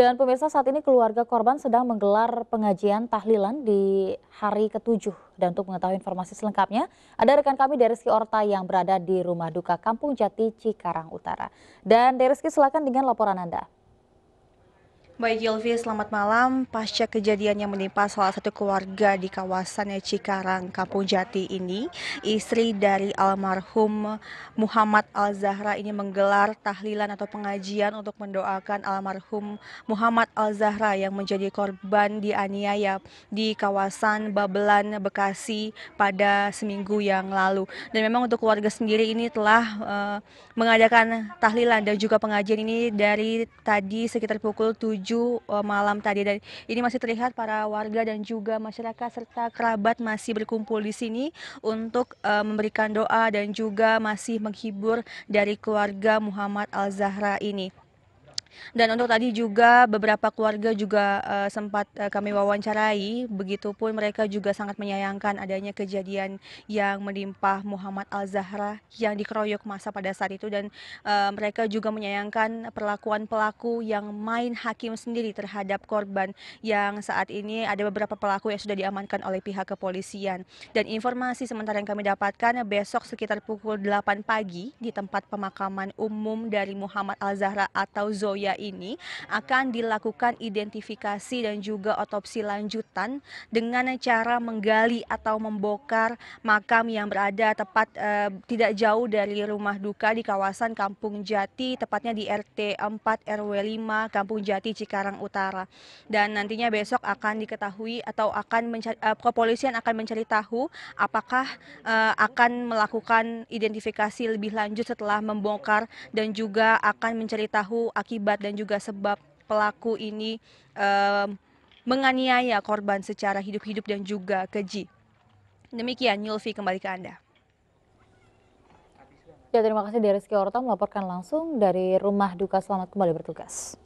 Dan pemirsa saat ini keluarga korban sedang menggelar pengajian tahlilan di hari ketujuh. Dan untuk mengetahui informasi selengkapnya, ada rekan kami Deriski Orta yang berada di rumah duka Kampung Jati Cikarang Utara. Dan Deriski silakan dengan laporan Anda. Baik Yelvi, selamat malam. Pasca kejadian yang menimpa salah satu keluarga di kawasan Cikarang, Kampung Jati ini, istri dari almarhum Muhammad Al-Zahra ini menggelar tahlilan atau pengajian untuk mendoakan almarhum Muhammad Al-Zahra yang menjadi korban dianiaya di kawasan Babelan, Bekasi pada seminggu yang lalu. Dan memang untuk keluarga sendiri ini telah uh, mengadakan tahlilan dan juga pengajian ini dari tadi sekitar pukul 7 7 eh, malam tadi dan ini masih terlihat para warga dan juga masyarakat serta kerabat masih berkumpul di sini untuk uh, memberikan doa dan juga masih menghibur dari keluarga Muhammad Al Zahra ini. Dan untuk tadi juga beberapa keluarga juga uh, sempat uh, kami wawancarai, begitupun mereka juga sangat menyayangkan adanya kejadian yang menimpa Muhammad Al-Zahra yang dikeroyok masa pada saat itu dan uh, mereka juga menyayangkan perlakuan pelaku yang main hakim sendiri terhadap korban yang saat ini ada beberapa pelaku yang sudah diamankan oleh pihak kepolisian. Dan informasi sementara yang kami dapatkan besok sekitar pukul 8 pagi di tempat pemakaman umum dari Muhammad Al-Zahra atau Zoe Surabaya ini akan dilakukan identifikasi dan juga otopsi lanjutan dengan cara menggali atau membokar makam yang berada tepat eh, tidak jauh dari rumah duka di kawasan Kampung Jati, tepatnya di RT 4 RW 5 Kampung Jati Cikarang Utara. Dan nantinya besok akan diketahui atau akan mencari, eh, kepolisian akan mencari tahu apakah eh, akan melakukan identifikasi lebih lanjut setelah membongkar dan juga akan mencari tahu akibat akibat dan juga sebab pelaku ini um, menganiaya korban secara hidup-hidup dan juga keji. Demikian Yulvi kembali ke Anda. Ya, terima kasih dari Rizky Orta melaporkan langsung dari rumah duka. Selamat kembali bertugas.